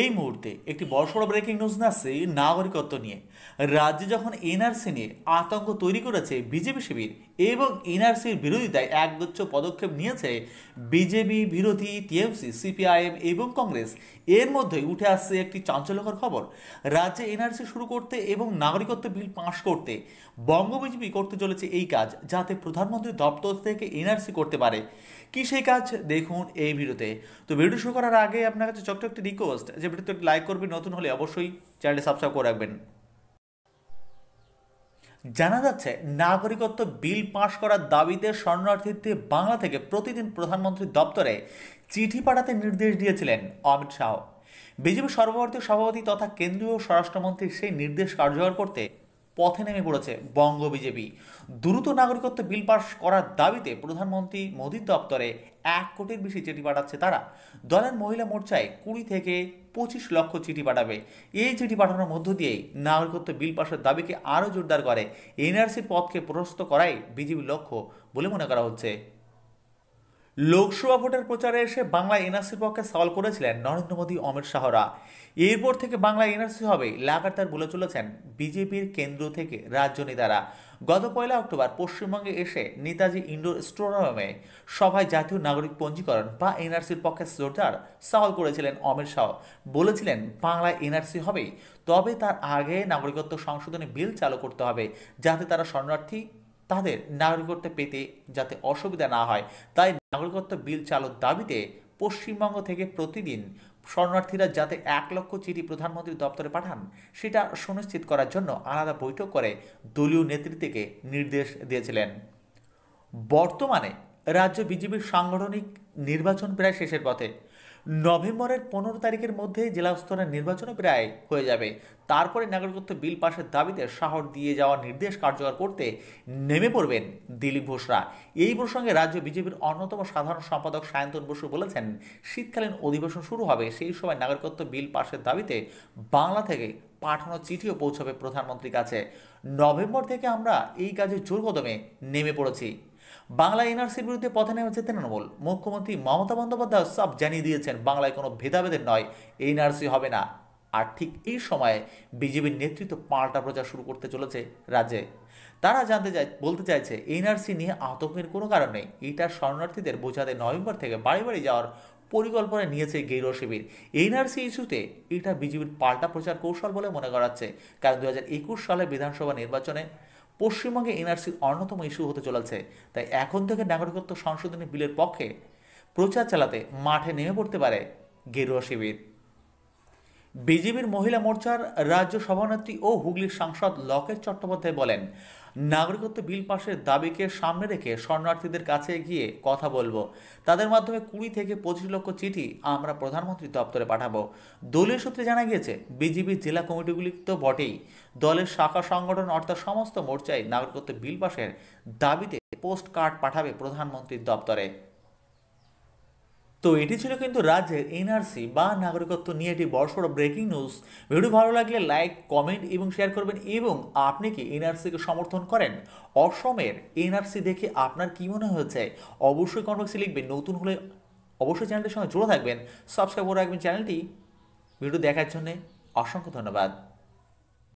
এই মুহূর্তে একটি বড় সড় ব্রেকিং নিউজ আছে নাগরিকত্ব নিয়ে রাজ্যে যখন এনআরসি নিয়ে আতঙ্ক তৈরি করেছে বিজেপি শিবির এবং এনআরসির বিরোধিতায় একগুচ্ছ পদক্ষেপ নিয়েছে বিজেপি বিরোধী টিএমসি সিপিআইএম এবং কংগ্রেস এর মধ্যেই উঠে আসছে একটি চাঞ্চল্যকর খবর রাজ্যে এনআরসি শুরু করতে এবং নাগরিকত্ব বিল পাশ করতে বঙ্গ বিজেপি করতে চলেছে এই কাজ যাতে প্রধানমন্ত্রী দপ্তর থেকে এনআরসি করতে পারে কি সেই কাজ দেখুন এই ভিডিওতে তো ভিডিও শুরু করার আগে আপনার কাছে ছোট্ট একটি রিকোয়েস্ট যে ভিডিওতে লাইক করবেন নতুন হলে অবশ্যই চ্যানেলটি সাবস্ক্রাইব করে রাখবেন জানা যাচ্ছে নাগরিকত্ব বিল পাশ করার দাবিতে শরণার্থীদের বাংলা থেকে প্রতিদিন প্রধানমন্ত্রীর দপ্তরে চিঠি পাঠাতে নির্দেশ দিয়েছিলেন অমিত শাহ বিজেপি সর্বভারতীয় সভাপতি তথা কেন্দ্রীয় স্বরাষ্ট্রমন্ত্রীর সেই নির্দেশ কার্যকর করতে পথে নেমে পড়েছে বঙ্গ বিজেপি দ্রুত নাগরিকত্ব বিল পাস করার দাবিতে প্রধানমন্ত্রী মোদীর দপ্তরে এক কোটির বেশি চিঠি পাঠাচ্ছে তারা দলের মহিলা মোর্চায় কুড়ি থেকে পঁচিশ লক্ষ চিঠি পাঠাবে এই চিঠি পাঠানোর মধ্য দিয়েই নাগরিকত্ব বিল পাশের দাবিকে আরও জোরদার করে এনআরসির পথকে প্রশস্ত করাই বিজেপির লক্ষ্য বলে মনে করা হচ্ছে লোকসভা ভোটের প্রচারে এসে বাংলা এনআরসির পক্ষে সওয়াল করেছিলেন নরেন্দ্র মোদী অমিত শাহরা এরপর থেকে বাংলা এনআরসি হবে লাগাতার বলে চলেছেন বিজেপির কেন্দ্র থেকে রাজ্য নেতারা গত পয়লা অক্টোবর পশ্চিমবঙ্গে এসে নেতাজি ইন্ডোর স্টোডিয়ামে সভায় জাতীয় নাগরিক পঞ্জীকরণ বা এনআরসির পক্ষে জোরদার সওয়াল করেছিলেন অমিত শাহ বলেছিলেন বাংলায় এনআরসি হবে তবে তার আগে নাগরিকত্ব সংশোধনী বিল চালু করতে হবে যাতে তারা শরণার্থী তাদের নাগরিকত্ব পেতে যাতে অসুবিধা না হয় তাই নাগরিকত্ব বিল চালুর দাবিতে পশ্চিমবঙ্গ থেকে প্রতিদিন শরণার্থীরা যাতে এক লক্ষ চিঠি প্রধানমন্ত্রীর দপ্তরে পাঠান সেটা সুনিশ্চিত করার জন্য আলাদা বৈঠক করে দলীয় নেতৃত্বকে নির্দেশ দিয়েছিলেন বর্তমানে রাজ্য বিজেপির সাংগঠনিক নির্বাচন প্রায় শেষের পথে নভেম্বরের পনেরো তারিখের মধ্যে জেলা স্তরের নির্বাচনও প্রায় হয়ে যাবে তারপরে নাগরিকত্ব বিল পাশের দাবিতে শহর দিয়ে যাওয়ার নির্দেশ কার্যকর করতে নেমে পড়বেন দিলীপ ঘোষরা এই প্রসঙ্গে রাজ্য বিজেপির অন্যতম সাধারণ সম্পাদক সায়ন্তন বসু বলেছেন শীতকালীন অধিবেশন শুরু হবে সেই সময় নাগরিকত্ব বিল পাশের দাবিতে বাংলা থেকে পাঠানো চিঠিও পৌঁছাবে প্রধানমন্ত্রীর কাছে নভেম্বর থেকে আমরা এই কাজে জোর কদমে নেমে পড়েছি বাংলা এনআরসির বিরুদ্ধে পথে নেমেছে তৃণমূল মুখ্যমন্ত্রী মমতা বন্দ্যোপাধ্যায় সব জানিয়ে দিয়েছেন বাংলায় কোনো ভেদাভেদের নয় এনআরসি হবে না আর ঠিক এই সময়ে বিজেপির নেতৃত্ব পাল্টা প্রচার শুরু করতে চলেছে রাজ্যে তারা জানতে চাই বলতে চাইছে এনআরসি নিয়ে আতঙ্কের কোনো কারণ নেই এটা শরণার্থীদের বোঝাতে নভেম্বর থেকে বাড়ি বাড়ি যাওয়ার পরিকল্পনা নিয়েছে গেরুয়া শিবির এনআরসি ইস্যুতে এটা বিজেপির পাল্টা প্রচার কৌশল বলে মনে করাচ্ছে কারণ দু সালে বিধানসভা নির্বাচনে পশ্চিমবঙ্গে এনআরসির অন্যতম ইস্যু হতে চলেছে তাই এখন থেকে নাগরিকত্ব সংশোধনী বিলের পক্ষে প্রচার চালাতে মাঠে নেমে পড়তে পারে গেরুয়া শিবির বিজেপির মহিলা মোর্চার রাজ্য সভানেত্রী ও হুগলির সাংসদ লকেট চট্টোপাধ্যায় বলেন নাগরিকত্ব বিল পাশের দাবিকে সামনে রেখে শরণার্থীদের কাছে গিয়ে কথা বলবো তাদের মাধ্যমে কুড়ি থেকে পঁচিশ লক্ষ চিঠি আমরা প্রধানমন্ত্রী দপ্তরে পাঠাবো দলীয় সূত্রে জানা গিয়েছে বিজেপির জেলা কমিটিগুলি তো বটেই দলের শাখা সংগঠন অর্থাৎ সমস্ত মোর্চায় নাগরিকত্ব বিল পাশের দাবিতে পোস্ট কার্ড পাঠাবে প্রধানমন্ত্রীর দপ্তরে তো এটি ছিল কিন্তু রাজ্যের এনআরসি বা নাগরিকত্ব নিয়ে একটি বড়সড় ব্রেকিং নিউজ ভিডিও ভালো লাগলে লাইক কমেন্ট এবং শেয়ার করবেন এবং আপনি কি এনআরসিকে সমর্থন করেন অসমের এনআরসি দেখে আপনার কি মনে হয়েছে অবশ্যই কমেন্টবক্সে লিখবেন নতুন হলে অবশ্যই চ্যানেলটির সঙ্গে জুড়ে থাকবেন সাবস্ক্রাইব করে রাখবেন চ্যানেলটি ভিডিও দেখার জন্যে অসংখ্য ধন্যবাদ